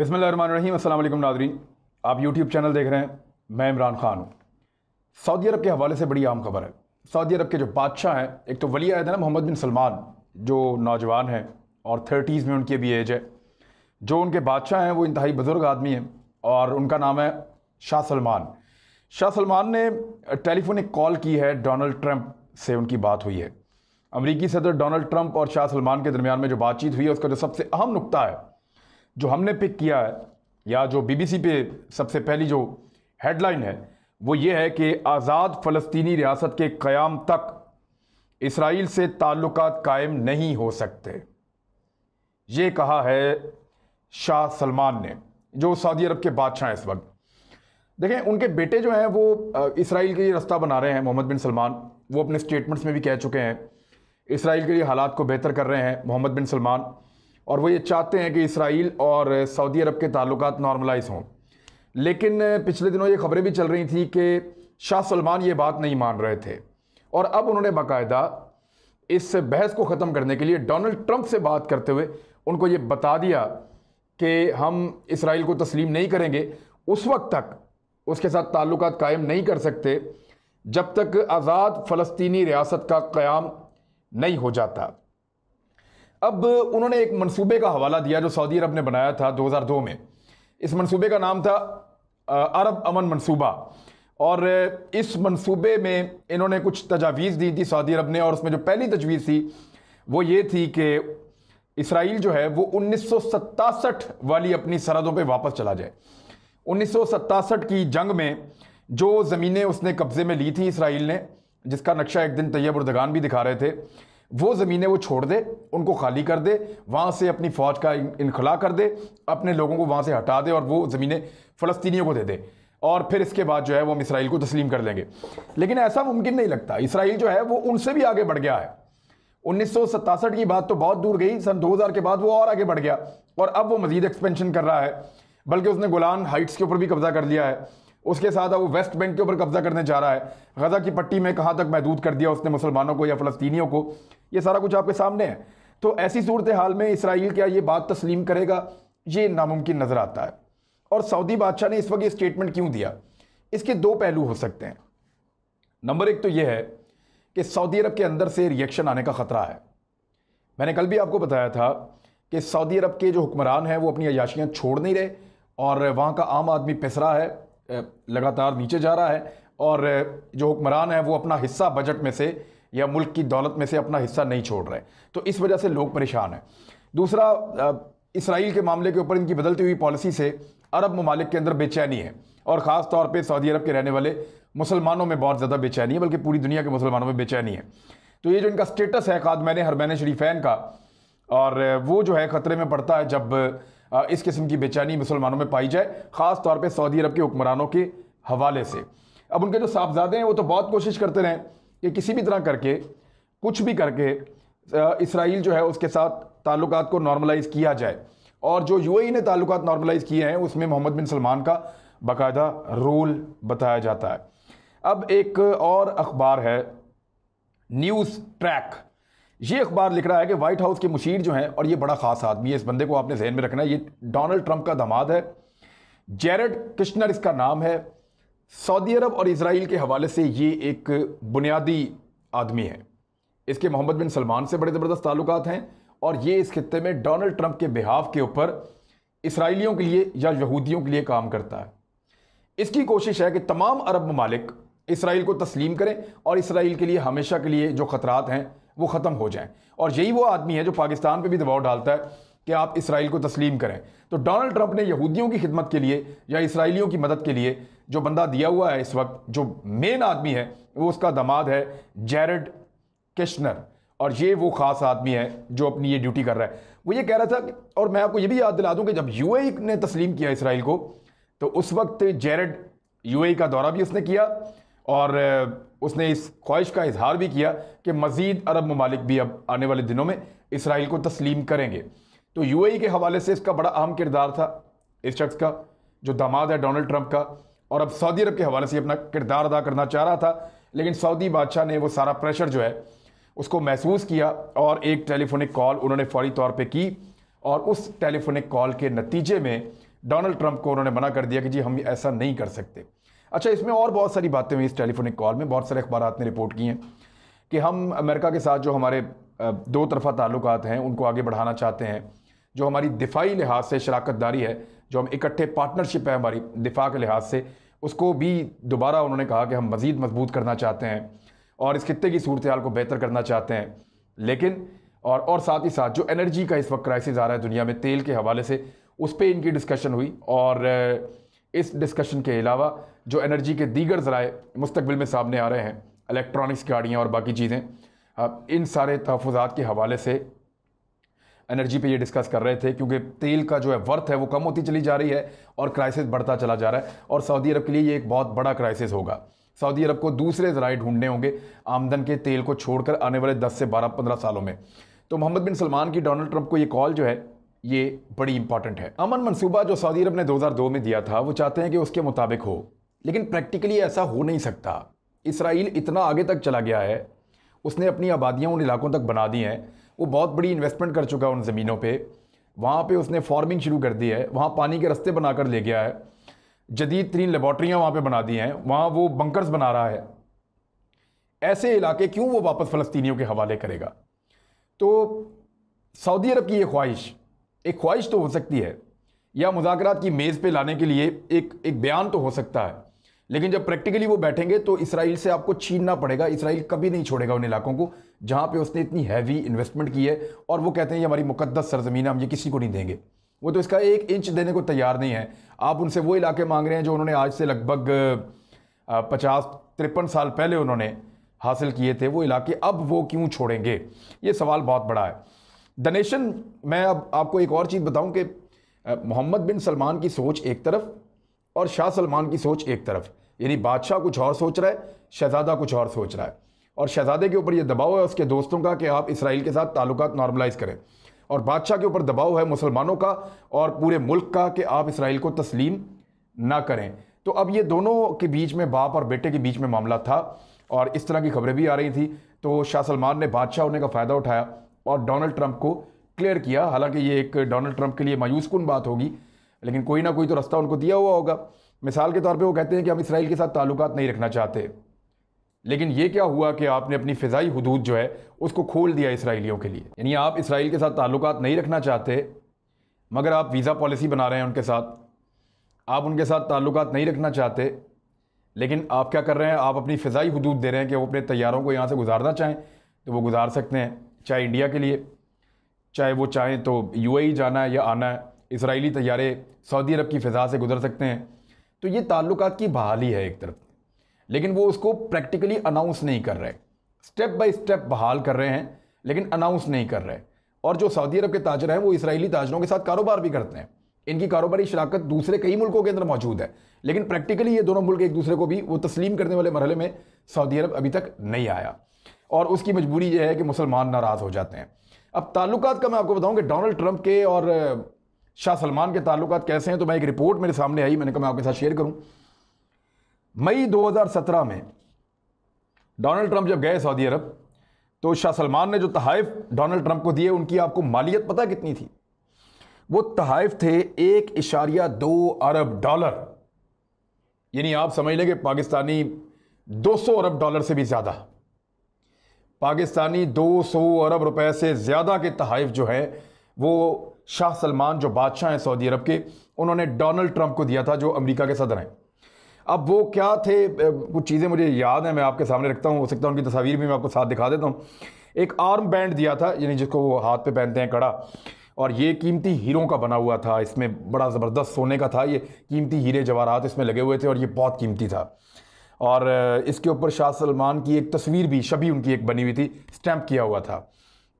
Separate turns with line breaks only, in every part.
बिसमीम अल्लाम नादरी आप यूट्यूब चैनल देख रहे हैं मैं इमरान खान हूँ सऊदी अरब के हवाले से बड़ी आम खबर है सऊदी अरब के जो बादशाह हैं एक तो वली आयद है ना मोहम्मद बिन सलमान जो नौजवान हैं और थर्टीज़ में उनकी भी एज है जो उनके बादशाह हैं वो इंतहाई बुज़ुर्ग आदमी हैं और उनका नाम है शाह सलमान शाह सलमान ने टेलीफोनिक कॉल की है डोनल्ड ट्रंप से उनकी बात हुई है अमरीकी सदर डोनल्ड ट्रंप और शाह सलमान के दरमियान में जो बातचीत हुई है उसका जो सबसे अहम नुकता है जो हमने पिक किया है या जो बीबीसी पे सबसे पहली जो हेडलाइन है वो ये है कि आज़ाद फ़लस्तीनी रियासत के क़याम तक इसराइल से ताल्लुक कायम नहीं हो सकते ये कहा है शाह सलमान ने जो सऊदी अरब के बादशाह हैं इस वक्त देखें उनके बेटे जो हैं वो इसराइल के लिए रास्ता बना रहे हैं मोहम्मद बिन सलमान वो अपने स्टेटमेंट्स में भी कह चुके हैं इसराइल के लिए हालात को बेहतर कर रहे हैं मोहम्मद बिन सलमान और वो ये चाहते हैं कि इसराइल और सऊदी अरब के ताल्लुक नॉर्मलाइज हों लेकिन पिछले दिनों ये खबरें भी चल रही थी कि शाह सलमान ये बात नहीं मान रहे थे और अब उन्होंने बाकायदा इस बहस को ख़त्म करने के लिए डोनाल्ड ट्रंप से बात करते हुए उनको ये बता दिया कि हम इसराइल को तस्लीम नहीं करेंगे उस वक्त तक उसके साथ ताल्लुक कायम नहीं कर सकते जब तक आज़ाद फ़लस्तनी रियासत का क़्याम नहीं हो जाता अब उन्होंने एक मंसूबे का हवाला दिया जो सऊदी अरब ने बनाया था 2002 में इस मंसूबे का नाम था अरब अमन मंसूबा और इस मंसूबे में इन्होंने कुछ तजावीज़ दी थी सऊदी अरब ने और उसमें जो पहली तजवीज़ थी वो ये थी कि इसराइल जो है वो उन्नीस वाली अपनी सरहदों पर वापस चला जाए उन्नीस की जंग में जो ज़मीनें उसने कब्ज़े में ली थी इसराइल ने जिसका नक्शा एक दिन तैयब उर्दगान भी दिखा रहे थे वो ज़मीनें वो छोड़ दे उनको खाली कर दे वहाँ से अपनी फ़ौज का इनखला कर दे अपने लोगों को वहाँ से हटा दे और वो ज़मीनें फ़लस्तीनियों को दे दे और फिर इसके बाद जो है वो हम इसराइल को तस्लीम कर लेंगे लेकिन ऐसा मुमकिन नहीं लगता इसराइल जो है वो उनसे भी आगे बढ़ गया है उन्नीस की बात तो बहुत दूर गई सन 2000 के बाद वो और आगे बढ़ गया और अब वो मज़ीद एक्सपेंशन कर रहा है बल्कि उसने गुलान हाइट्स के ऊपर भी कब्ज़ा कर लिया है उसके साथ अब वो वेस्ट बैंक के ऊपर कब्ज़ा करने जा रहा है गज़ा की पट्टी में कहाँ तक महदूद कर दिया उसने मुसलमानों को या फ़लस्तियों को ये सारा कुछ आपके सामने है तो ऐसी सूरत हाल में इसराइल क्या ये बात तस्लीम करेगा ये नामुमकिन नज़र आता है और सऊदी बादशाह ने इस वक्त ये स्टेटमेंट क्यों दिया इसके दो पहलू हो सकते हैं नंबर एक तो ये है कि सऊदी अरब के अंदर से रिएक्शन आने का ख़तरा है मैंने कल भी आपको बताया था कि सऊदी अरब के जो हुक्मरान हैं वो अपनी अयाशियाँ छोड़ नहीं रहे और वहाँ का आम आदमी पिसरा है लगातार नीचे जा रहा है और जो हुक्मरान है वो अपना हिस्सा बजट में से या मुल्क की दौलत में से अपना हिस्सा नहीं छोड़ रहे तो इस वजह से लोग परेशान हैं दूसरा इसराइल के मामले के ऊपर इनकी बदलती हुई पॉलिसी से अरब ममालिक के अंदर बेचैनी है और ख़ास तौर पर सऊदी अरब के रहने वाले मुसलमानों में बहुत ज़्यादा बेचैनी है बल्कि पूरी दुनिया के मुसलमानों में बेचैनी है तो ये जो इनका स्टेटस है खाद मैंने हरमैन शरीफैन का और वो जो है ख़तरे में पड़ता है जब इस किस्म की बेचैनी मुसलमानों में पाई जाए ख़ास तौर पर सऊदी अरब के हुक्मरानों के हवाले से अब उनके जो साहबजादे हैं वो तो बहुत कोशिश करते रहें कि किसी भी तरह करके कुछ भी करके इसराइल जो है उसके साथ ताल्लुक को नॉर्मलाइज़ किया जाए और जो यूएई e ने ताल्लुक नॉर्मलाइज़ किए हैं उसमें मोहम्मद बिन सलमान का बाकायदा रोल बताया जाता है अब एक और अखबार है न्यूज़ ट्रैक ये अखबार लिख रहा है कि वाइट हाउस के मुशीर जो हैं और ये बड़ा ख़ास आदमी है इस बंदे को आपने जहन में रखना है ये डोनाल्ड ट्रंप का दामाद है जेरड किश्नर इसका नाम है सऊदी अरब और इसराइल के हवाले से ये एक बुनियादी आदमी है इसके मोहम्मद बिन सलमान से बड़े ज़बरदस्त ताल्लुक हैं और ये इस खत्े में डोनल्ड ट्रंप के बिहाव के ऊपर इसराइलियों के लिए या यहूदियों के लिए काम करता है इसकी कोशिश है कि तमाम अरब ममालिक इसराइल को तस्लीम करें और इसराइल के लिए हमेशा के लिए जो ख़तरा हैं वो ख़त्म हो जाएं और यही वो आदमी है जो पाकिस्तान पे भी दबाव डालता है कि आप इसराइल को तस्लीम करें तो डोनाल्ड ट्रंप ने यहूदियों की खिदमत के लिए या इसराइलियों की मदद के लिए जो बंदा दिया हुआ है इस वक्त जो मेन आदमी है वो उसका दामाद है जैरड किशनर और ये वो ख़ास आदमी है जो अपनी ये ड्यूटी कर रहा है वो ये कह रहा था कि, और मैं आपको ये भी याद दिला दूँ कि जब यू e ने तस्लीम किया इसराइल को तो उस वक्त जैरड यू e का दौरा भी उसने किया और उसने इस ख्वाहिश का इजहार भी किया कि मज़ीद अरब ममालिक भी अब आने वाले दिनों में इसराइल को तस्लीम करेंगे तो यू e के हवाले से इसका बड़ा अहम किरदार था इस शख्स का जो दामाद है डोनल्ड ट्रंप का और अब सऊदी अरब के हवाले से अपना किरदार अदा करना चाह रहा था लेकिन सऊदी बादशाह ने वो सारा प्रेशर जो है उसको महसूस किया और एक टेलीफोनिक कॉल उन्होंने फौरी तौर पे की और उस टेलीफोनिक कॉल के नतीजे में डोनाल्ड ट्रंप को उन्होंने मना कर दिया कि जी हम ऐसा नहीं कर सकते अच्छा इसमें और बहुत सारी बातें हुई इस टेलीफोनिक कॉल में बहुत सारे अखबार ने रिपोर्ट किए हैं कि हम अमेरिका के साथ जो हमारे दो तरफा ताल्लुक हैं उनको आगे बढ़ाना चाहते हैं जो हमारी दिफाई लिहाज से शराकत दारी है जो हम इकट्ठे पार्टनरशिप है हमारी दिफा के लिहाज से उसको भी दोबारा उन्होंने कहा कि हम मज़ीद मजबूत करना चाहते हैं और इस खत्े की सूरत हाल को बेहतर करना चाहते हैं लेकिन और और साथ ही साथ जो एनर्जी का इस वक्त क्राइसिस आ रहा है दुनिया में तेल के हवाले से उस पर इनकी डिस्कशन हुई और इस डिस्कशन के अलावा जो एनर्जी के दीगर ज़राए मुस्तबिल में सामने आ रहे हैं इलेक्ट्रॉनिक्स गाड़ियाँ और बाकी चीज़ें इन सारे तहफ़ात के हवाले से एनर्जी पे ये डिस्कस कर रहे थे क्योंकि तेल का जो है वर्थ है वो कम होती चली जा रही है और क्राइसिस बढ़ता चला जा रहा है और सऊदी अरब के लिए ये एक बहुत बड़ा क्राइसिस होगा सऊदी अरब को दूसरे जराए ढूंढने होंगे आमदन के तेल को छोड़कर आने वाले दस से बारह पंद्रह सालों में तो मोहम्मद बिन सलमान की डोनाल्ड ट्रंप को ये कॉल जो है ये बड़ी इंपॉर्टेंट है अमन मनसूबा जो सऊदी अरब ने 2002 में दिया था वो चाहते हैं कि उसके मुताबिक हो लेकिन प्रैक्टिकली ऐसा हो नहीं सकता इसराइल इतना आगे तक चला गया है उसने अपनी आबादियाँ उन इलाकों तक बना दी हैं वो बहुत बड़ी इन्वेस्टमेंट कर चुका है उन ज़मीनों पर वहाँ पर उसने फार्मिंग शुरू कर दी है वहाँ पानी के रस्ते बनाकर ले गया है जदीद तरीन लेबॉट्रियाँ वहाँ पर बना दी हैं वहाँ वो बंकर्स बना रहा है ऐसे इलाके क्यों वो वापस फ़लस्तीनियों के हवाले करेगा तो सऊदी अरब की ये ख्वाहिश एक ख्वाहिश तो हो सकती है या मुजाकर की मेज़ पर लाने के लिए एक एक बयान तो हो सकता है लेकिन जब प्रैक्टिकली वो बैठेंगे तो इसराइल से आपको छीनना पड़ेगा इसराइल कभी नहीं छोड़ेगा उन इलाकों को जहाँ पे उसने इतनी हैवी इन्वेस्टमेंट की है और वो कहते हैं ये हमारी मुकदस सरजमीन हम ये किसी को नहीं देंगे वो तो इसका एक इंच देने को तैयार नहीं है आप उनसे वो इलाके मांग रहे हैं जो उन्होंने आज से लगभग पचास तिरपन साल पहले उन्होंने हासिल किए थे वो इलाके अब वो क्यों छोड़ेंगे ये सवाल बहुत बड़ा है दनेशन मैं अब आपको एक और चीज़ बताऊं कि मोहम्मद बिन सलमान की सोच एक तरफ और शाह सलमान की सोच एक तरफ यानी बादशाह कुछ और सोच रहा है शहजादा कुछ और सोच रहा है और शहजादे के ऊपर ये दबाव है उसके दोस्तों का कि आप इसराइल के साथ ताल्लुक नॉर्मलाइज करें और बादशाह के ऊपर दबाव है मुसलमानों का और पूरे मुल्क का कि आप इसराइल को तस्लीम ना करें तो अब ये दोनों के बीच में बाप और बेटे के बीच में मामला था और इस तरह की खबरें भी आ रही थी तो शाह सलमान ने बादशाह होने का फ़ायदा उठाया और डोनाल्ड ट्रंप को क्लियर किया हालांकि ये एक डोनाल्ड ट्रंप के लिए मायूस कन बात होगी लेकिन कोई ना कोई तो रास्ता उनको दिया हुआ होगा मिसाल के तौर पर वो कहते हैं कि हम इसराइल के साथ ताल्लुक नहीं रखना चाहते लेकिन ये क्या हुआ कि आपने अपनी फ़िज़ाई हदूद जो है उसको खोल दिया इसराइलियों के लिए यानी आप इसराइल के साथ ताल्लुक नहीं रखना चाहते मगर आप वीज़ा पॉलिसी बना रहे हैं उनके साथ आप उनके साथ ताल्लुक नहीं रखना चाहते लेकिन आप क्या कर रहे हैं आप अपनी फ़िज़ाई हदूद दे रहे हैं कि वो अपने तैयारों को यहाँ से गुजारना चाहें तो वो गुजार सकते हैं चाहे इंडिया के लिए चाहे वो चाहें तो ए जाना है या आना है इसराइली तैयारे सऊदी अरब की फ़िज़ा से गुजर सकते हैं तो ये ताल्लुक की बहाली है एक तरफ लेकिन वो उसको प्रैक्टिकली अनाउंस नहीं कर रहे स्टेप बाय स्टेप बहाल कर रहे हैं लेकिन अनाउंस नहीं कर रहे और जो सऊदी अरब के ताजर हैं वो इसराइली ताजरों के साथ कारोबार भी करते हैं इनकी कारोबारी शराकत दूसरे कई मुल्कों के अंदर मौजूद है लेकिन प्रैक्टिकली ये दोनों मुल्क एक दूसरे को भी वो तस्लीम करने वाले मरहले में सऊदी अरब अभी तक नहीं आया और उसकी मजबूरी यह है कि मुसलमान नाराज़ हो जाते हैं अब ताल्लुक का मैं आपको बताऊँ कि डोनल्ड ट्रंप के और शाह सलमान के ताल्लुक कैसे हैं तो मैं एक रिपोर्ट मेरे सामने आई मैंने कहा मैं आपके साथ शेयर करूँ मई 2017 में डोनाल्ड ट्रंप जब गए सऊदी अरब तो शाह सलमान ने जो तहाइफ डोनाल्ड ट्रंप को दिए उनकी आपको मालियत पता कितनी थी वो तहाइफ थे एक इशारिया दो अरब डॉलर यानी आप समझ लें कि पाकिस्तानी 200 अरब डॉलर से भी ज़्यादा पाकिस्तानी 200 अरब रुपए से ज़्यादा के तहाइफ जो है वो शाह सलमान जो बादशाह हैं सऊदी अरब के उन्होंने डोनाल्ड ट्रंप को दिया था जो अमेरिका के सदर हैं अब वो क्या थे कुछ चीज़ें मुझे याद हैं मैं आपके सामने रखता हूँ हो सकता है उनकी तस्वीर भी मैं आपको साथ दिखा देता हूँ एक आर्म बैंड दिया था यानी जिसको वो हाथ पे पहनते हैं कड़ा और ये कीमती हीरों का बना हुआ था इसमें बड़ा ज़बरदस्त सोने का था ये कीमती हीरे जवाहरात इसमें लगे हुए थे और ये बहुत कीमती था और इसके ऊपर शाह सलमान की एक तस्वीर भी शबी उनकी एक बनी हुई थी स्टैम्प किया हुआ था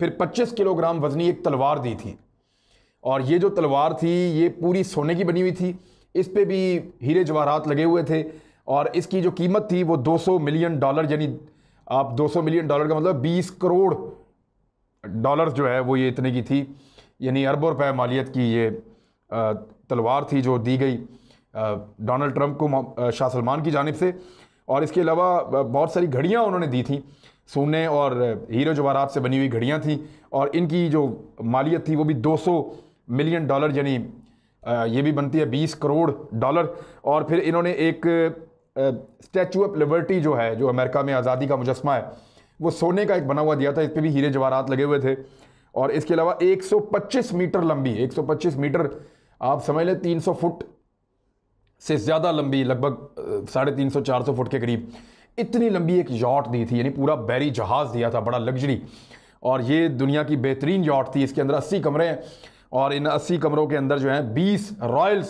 फिर 25 किलोग्राम वजनी एक तलवार दी थी और ये जो तलवार थी ये पूरी सोने की बनी हुई थी इस पर भी हीरे जवाहरात लगे हुए थे और इसकी जो कीमत थी वो 200 मिलियन डॉलर यानी आप 200 मिलियन डॉलर का मतलब 20 करोड़ डॉलर जो है वो ये इतने की थी यानी अरबों रुपये मालियत की ये तलवार थी जो दी गई डोनाल्ड ट्रंप को शाह सलमान की जानब से और इसके अलावा बहुत सारी घड़ियाँ उन्होंने दी थी सोने और हीरो जवाहरात से बनी हुई घड़ियाँ थीं और इनकी जो मालियत थी वो भी दो मिलियन डॉलर यानी ये भी बनती है बीस करोड़ डॉलर और फिर इन्होंने एक स्टैचू ऑफ लिबर्टी जो है जो अमेरिका में आज़ादी का मुजस्मा है वो सोने का एक बना हुआ दिया था इस पर भी हीरे जवाहरात लगे हुए थे और इसके अलावा 125 मीटर लंबी 125 मीटर आप समझ लें 300 फुट से ज़्यादा लंबी लगभग साढ़े तीन सौ चार सौ फुट के करीब इतनी लंबी एक यॉट दी थी यानी पूरा बैरी जहाज़ दिया था बड़ा लग्जरी और ये दुनिया की बेहतरीन यॉट थी इसके अंदर अस्सी कमरे हैं और इन अस्सी कमरों के अंदर जो हैं बीस रॉयल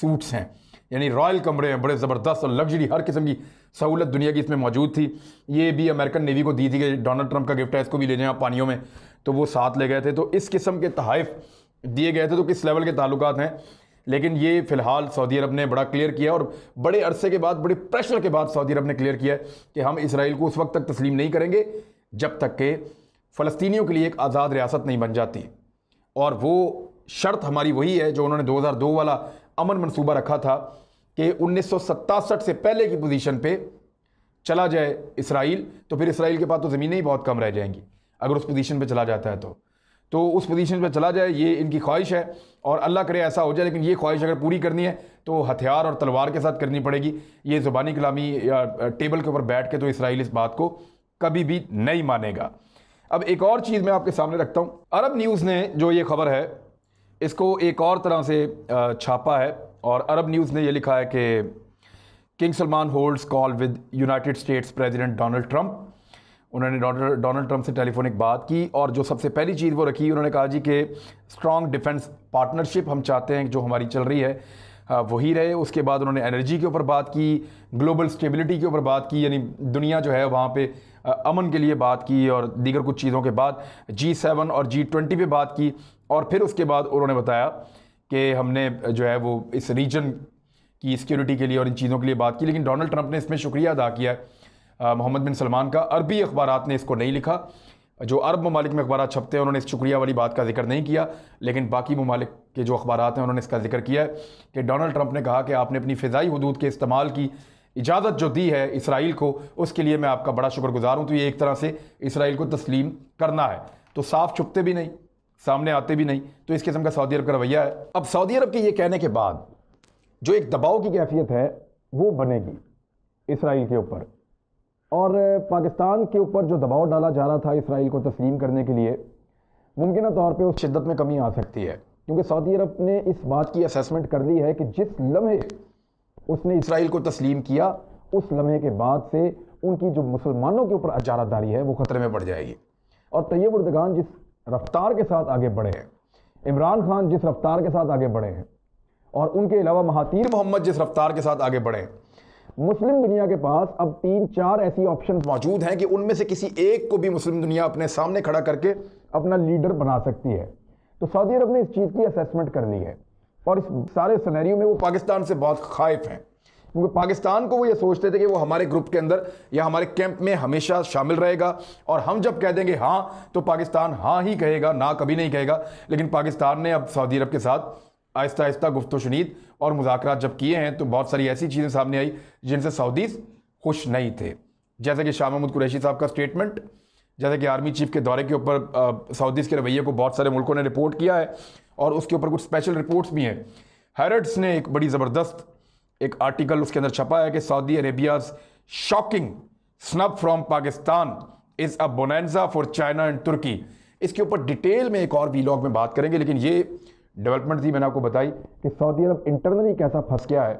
सूट्स हैं यानी रॉयल कमरे हैं बड़े ज़बरदस्त और लग्जरी हर किस्म की सहूलत दुनिया की इसमें मौजूद थी ये भी अमेरिकन नेवी को दी थी कि डोनाल्ड ट्रंप का गिफ्ट है इसको भी ले जाएँ आप पानियों में तो वो साथ ले गए थे तो इस किस्म के तहफ़ दिए गए थे तो किस लेवल के ताल्लुक हैं लेकिन ये फ़िलहाल सऊदी अरब ने बड़ा क्लियर किया और बड़े अरसे के बाद बड़े प्रेशर के बाद सऊदी अरब ने क्लियर किया कि हम इसराइल को उस वक्त तक तस्लीम नहीं करेंगे जब तक के फ़लस्तियों के लिए एक आज़ाद रियासत नहीं बन जाती और वो शर्त हमारी वही है जो उन्होंने 2002 वाला अमन मनसूबा रखा था कि उन्नीस से पहले की पोजीशन पे चला जाए इसराइल तो फिर इसराइल के पास तो ज़मीनें ही बहुत कम रह जाएंगी अगर उस पोजीशन पे चला जाता है तो तो उस पोजीशन पे चला जाए ये इनकी ख्वाहिश है और अल्लाह करे ऐसा हो जाए लेकिन ये ख्वाहिश अगर पूरी करनी है तो हथियार और तलवार के साथ करनी पड़ेगी ये ज़ुबानी कलामी या टेबल के ऊपर बैठ के तो इसराइल इस बात को कभी भी नहीं मानेगा अब एक और चीज़ मैं आपके सामने रखता हूँ अरब न्यूज़ ने जो ये खबर है इसको एक और तरह से छापा है और अरब न्यूज़ ने यह लिखा है कि king Salman holds call with United States president Donald Trump उन्होंने डोनाल्ड ट्रंप से टेलीफोनिक बात की और जो सबसे पहली चीज़ वो रखी उन्होंने कहा जी कि स्ट्रॉन्ग डिफेंस पार्टनरशिप हम चाहते हैं जो हमारी चल रही है वही रहे उसके बाद उन्होंने एनर्जी के ऊपर बात की ग्लोबल स्टेबिलिटी के ऊपर बात की यानी दुनिया जो है वहाँ पे अमन के लिए बात की और दीगर कुछ चीज़ों के बाद जी सेवन और जी ट्वेंटी पर बात की और फिर उसके बाद उन्होंने बताया कि हमने जो है वो इस रीजन की सिक्योरिटी के लिए और इन चीज़ों के लिए बात की लेकिन डोनाल्ड ट्रंप ने इसमें शुक्रिया अदा किया मोहम्मद बिन सलमान का अरबी अखबार ने इसको नहीं लिखा जो अरब ममालिक में अखबार छपते हैं उन्होंने इस शुक्रिया वाली बात का जिक्र नहीं किया लेकिन बाकी ममालिक के जो अखबार हैं उन्होंने इसका जिक्र किया है कि डोनाल्ड ट्रंप ने कहा कि आपने अपनी फ़िज़ाई हदूद के इस्तेमाल की इजाज़त जो दी है इसराइल को उसके लिए मैं आपका बड़ा शुक्रगुजार हूँ तो ये एक तरह से इसराइल को तस्लीम करना है तो साफ छुपते भी नहीं सामने आते भी नहीं तो इस किस्म का सऊदी अरब का रवैया है अब सऊदी अरब के ये कहने के बाद जो एक दबाव की कैफियत है वो बनेगी इसराइल के ऊपर और पाकिस्तान के ऊपर जो दबाव डाला जा रहा था इसराइल को तस्लीम करने के लिए मुमकिन तौर पर उस शिद्दत में कमी आ सकती है क्योंकि सऊदी अरब ने इस बात की असेसमेंट कर ली है कि जिस लम्हे उसने इसराइल को तस्लीम किया उस लम्हे के बाद से उनकी जो मुसलमानों के ऊपर अचारादारी है वो ख़तरे में पड़ जाएगी और तैयब उर्दगान जिस रफ्तार के साथ आगे बढ़े हैं इमरान खान जिस रफ्तार के साथ आगे बढ़े हैं और उनके अलावा महातीर मोहम्मद जिस रफ्तार के साथ आगे बढ़े हैं मुस्लिम दुनिया के पास अब तीन चार ऐसी ऑप्शन मौजूद हैं कि उनमें से किसी एक को भी मुस्लिम दुनिया अपने सामने खड़ा करके अपना लीडर बना सकती है तो सऊदी अरब ने इस चीज़ की असेसमेंट कर ली है और इस सारे सनेरियो में वो पाकिस्तान से बहुत खाइफ हैं क्योंकि पाकिस्तान को वो ये सोचते थे कि वो हमारे ग्रुप के अंदर या हमारे कैंप में हमेशा शामिल रहेगा और हम जब कह देंगे हाँ तो पाकिस्तान हाँ ही कहेगा ना कभी नहीं कहेगा लेकिन पाकिस्तान ने अब सऊदी अरब के साथ आहिस्ता आहिस्ता गुफ्त शनीद और मुजाकर जब किए हैं तो बहुत सारी ऐसी चीज़ें सामने आई जिनसे सऊदीज़ खुश नहीं थे जैसे कि शाह महमूद कुरैशी साहब का स्टेटमेंट जैसे कि आर्मी चीफ के दौरे के ऊपर सऊदीज़ के रवैये को बहुत सारे मुल्कों ने रिपोर्ट किया है और उसके ऊपर कुछ स्पेशल रिपोर्ट्स भी हैं हैरड्स ने एक बड़ी ज़बरदस्त एक आर्टिकल उसके अंदर छपा है कि Saudi Arabia's shocking snub from Pakistan is a bonanza for China and Turkey इसके ऊपर डिटेल में एक और वीलॉग में बात करेंगे लेकिन ये डेवलपमेंट थी मैंने आपको बताई कि सऊदी अरब इंटरनली कैसा फंस गया है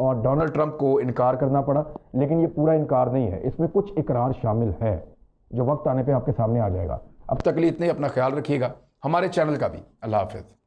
और डोनाल्ड ट्रंप को इनकार करना पड़ा लेकिन ये पूरा इनकार नहीं है इसमें कुछ इकरार शामिल है जो वक्त आने पे आपके सामने आ जाएगा अब तक के लिए इतने अपना ख्याल रखिएगा हमारे चैनल का भी अल्लाह हाफिज़